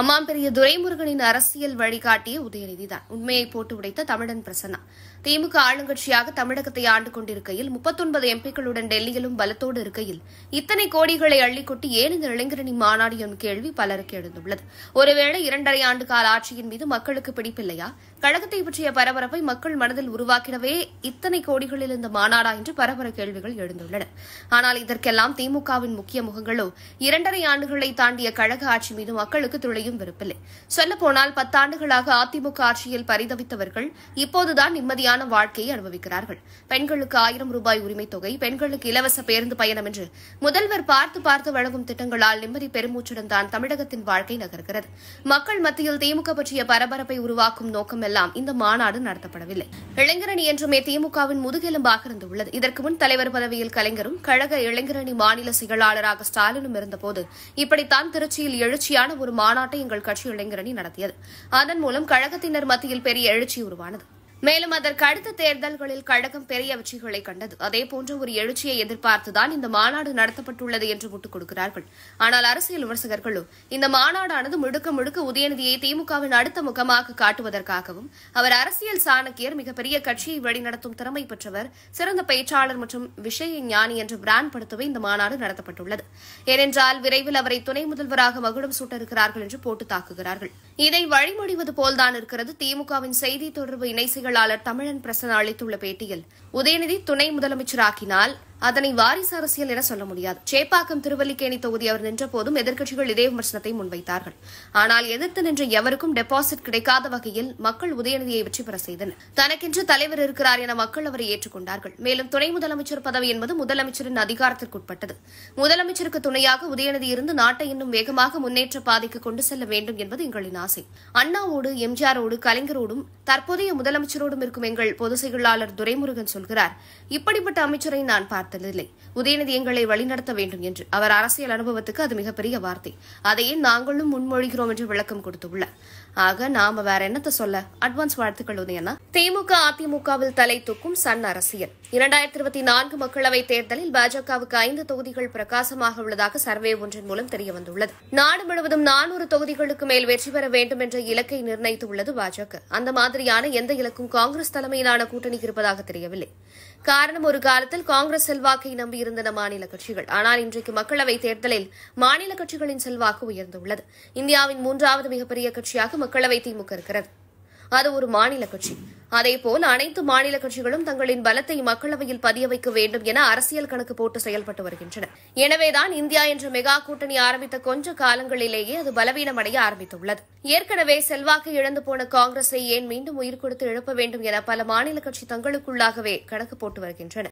அம்மாம் பெரிய துரைமுருகனின் அரசியல் வழிகாட்டிய உதயநிதி தான் உண்மையை போட்டு உடைத்த தமிழன் பிரசன்னா திமுக ஆளுங்கட்சியாக தமிழகத்தை ஆண்டு கொண்டிருக்கையில் முப்பத்தொன்பது எம்பிக்களுடன் டெல்லியிலும் பலத்தோடு இருக்கையில் இத்தனை கோடிகளை அள்ளிக்கொட்டி ஏன் இந்த இளைஞரணி மாநாடு எனும் கேள்வி பலருக்கு எழுந்துள்ளது ஒருவேளை இரண்டரை ஆண்டு கால ஆட்சியின் மீது மக்களுக்கு பிடிப்பில்லையா கழகத்தை பற்றிய பரபரப்பை மக்கள் மனதில் உருவாக்கிடவே இத்தனை கோடிகளில் இந்த மாநாடா என்று பரபர கேள்விகள் எழுந்துள்ளன ஆனால் இதற்கெல்லாம் திமுகவின் முக்கிய முகங்களோ இரண்டரை ஆண்டுகளை தாண்டிய கழக ஆட்சி மீது மக்களுக்கு துளை குறையும் விருப்பில்லை சொல்லப்போனால் பத்தாண்டுகளாக அதிமுக ஆட்சியில் பரிதவித்தவர்கள் இப்போதுதான் நிம்மதியான வாழ்க்கையை அனுபவிக்கிறார்கள் பெண்களுக்கு ஆயிரம் ரூபாய் உரிமைத் தொகை பெண்களுக்கு இலவச பேருந்து பயணம் என்று முதல்வர் பார்த்து பார்த்து வழங்கும் திட்டங்களால் நிம்மதி பெருமூச்சுடன் தான் தமிழகத்தின் வாழ்க்கை நகர்கிறது மக்கள் மத்தியில் திமுக பற்றிய பரபரப்பை உருவாக்கும் நோக்கமெல்லாம் இந்த மாநாடு நடத்தப்படவில்லை இளைஞரணி என்றுமே திமுகவின் முதுகெலும்பாக இருந்துள்ளது இதற்கு முன் தலைவர் பதவியில் கலைஞரும் கழக இளைஞரணி மாநில செயலாளராக ஸ்டாலினும் இருந்தபோது இப்படித்தான் திருச்சியில் எழுச்சியான ஒரு மாநாட்டை மாநாட்டை எங்கள் கட்சி இளைஞரணி நடத்தியது அதன் மூலம் கழகத்தினர் மத்தியில் பெரிய எழுச்சி உருவானது மேலும் அதற்கு அடுத்த தேர்தல்களில் கழகம் பெரிய வெற்றிகளை கண்டது அதேபோன்ற ஒரு எழுச்சியை எதிர்பார்த்துதான் இந்த மாநாடு நடத்தப்பட்டுள்ளது என்று முட்டுக் கொடுக்கிறார்கள் ஆனால் அரசியல் விமர்சகர்களும் இந்த மாநாடானது முழுக்க முழுக்க உதயநிதியை திமுகவின் அடுத்த முகமாக காட்டுவதற்காகவும் அவர் அரசியல் சாணக்கியர் மிகப்பெரிய கட்சியை வழிநடத்தும் திறமை பெற்றவர் சிறந்த பேச்சாளர் மற்றும் விஷய ஞானி என்று பிராண்ட் படுத்தவே இந்த மாநாடு நடத்தப்பட்டுள்ளது ஏனென்றால் விரைவில் அவரை துணை முதல்வராக மகுடம் சூட்டிருக்கிறார்கள் என்று போட்டு தாக்குகிறார்கள் இதை வழிமொழிவது போல்தான் இருக்கிறது திமுகவின் செய்தி தொடர்பு இணைசிகள் பொருளாளர் தமிழன் பிரசன் அளித்துள்ள பேட்டியில் உதயநிதி துணை முதலமைச்சராக்கினால் அதனை வாரிசு அரசியல் என சொல்ல முடியாது சேப்பாக்கம் திருவல்லிக்கேணி தொகுதி அவர் நின்றபோதும் எதிர்க்கட்சிகள் இதே விமர்சனத்தை முன்வைத்தார்கள் ஆனால் எதிர்த்து நின்ற எவருக்கும் டெபாசிட் கிடைக்காத வகையில் மக்கள் உதயநிதியை வெற்றி பெற செய்தனர் தனக்கென்று தலைவர் இருக்கிறார் என மக்கள் அவரை ஏற்றுக்கொண்டார்கள் மேலும் துணை முதலமைச்சர் பதவி என்பது முதலமைச்சரின் அதிகாரத்திற்குட்பட்டது முதலமைச்சருக்கு துணையாக உதயநிதி இருந்து நாட்டை இன்னும் வேகமாக முன்னேற்ற பாதைக்கு கொண்டு செல்ல வேண்டும் என்பது எங்களின் ஆசை அண்ணாவோடு எம்ஜிஆரோடு கலைஞரோடும் தற்போதைய முதலமைச்சரோடும் இருக்கும் எங்கள் பொதுச் செயலாளர் துரைமுருகன் சொல்கிறார் இப்படிப்பட்ட அமைச்சரை நான் பார்த்தேன் பார்த்ததில்லை உதயநிதி எங்களை வழிநடத்த வேண்டும் என்று அவர் அரசியல் அனுபவத்துக்கு அது மிகப்பெரிய வார்த்தை அதையே நாங்களும் முன்மொழிகிறோம் என்று விளக்கம் கொடுத்துள்ளார் ஆக நாம வேற என்னத்தை சொல்ல அட்வான்ஸ் வாழ்த்துக்கள் உதயனா திமுக அதிமுகவில் தலை தூக்கும் சன் அரசியல் இரண்டாயிரத்தி இருபத்தி நான்கு மக்களவைத் தேர்தலில் பாஜகவுக்கு ஐந்து தொகுதிகள் பிரகாசமாக உள்ளதாக சர்வே ஒன்றின் மூலம் தெரியவந்துள்ளது நாடு முழுவதும் நானூறு தொகுதிகளுக்கு மேல் வெற்றி பெற வேண்டும் என்ற இலக்கை நிர்ணயித்துள்ளது பாஜக அந்த மாதிரியான எந்த இலக்கும் காங்கிரஸ் தலைமையிலான கூட்டணிக்கு இருப்பதாக தெரியவில்லை காரணம் ஒரு காலத்தில் காங்கிரஸ் செல்வாக்கை நம்பியிருந்தன மாநில கட்சிகள் ஆனால் இன்றைக்கு மக்களவைத் தேர்தலில் மாநில கட்சிகளின் செல்வாக்கு உயர்ந்துள்ளது இந்தியாவின் மூன்றாவது மிகப்பெரிய கட்சியாக மக்களவை திமுக இருக்கிறது அது ஒரு மாநில கட்சி அதேபோல் அனைத்து மாநில கட்சிகளும் தங்களின் பலத்தை மக்களவையில் பதிய வைக்க வேண்டும் என அரசியல் கணக்கு போட்டு செயல்பட்டு வருகின்றன எனவேதான் இந்தியா என்ற மெகா கூட்டணி ஆரம்பித்த கொஞ்ச காலங்களிலேயே அது பலவீனமடைய ஆரம்பித்துள்ளது ஏற்கனவே செல்வாக்கு இழந்து போன காங்கிரஸை ஏன் மீண்டும் உயிர் கொடுத்து எழுப்ப வேண்டும் என பல மாநில கட்சி தங்களுக்குள்ளாகவே கணக்கு போட்டு வருகின்றன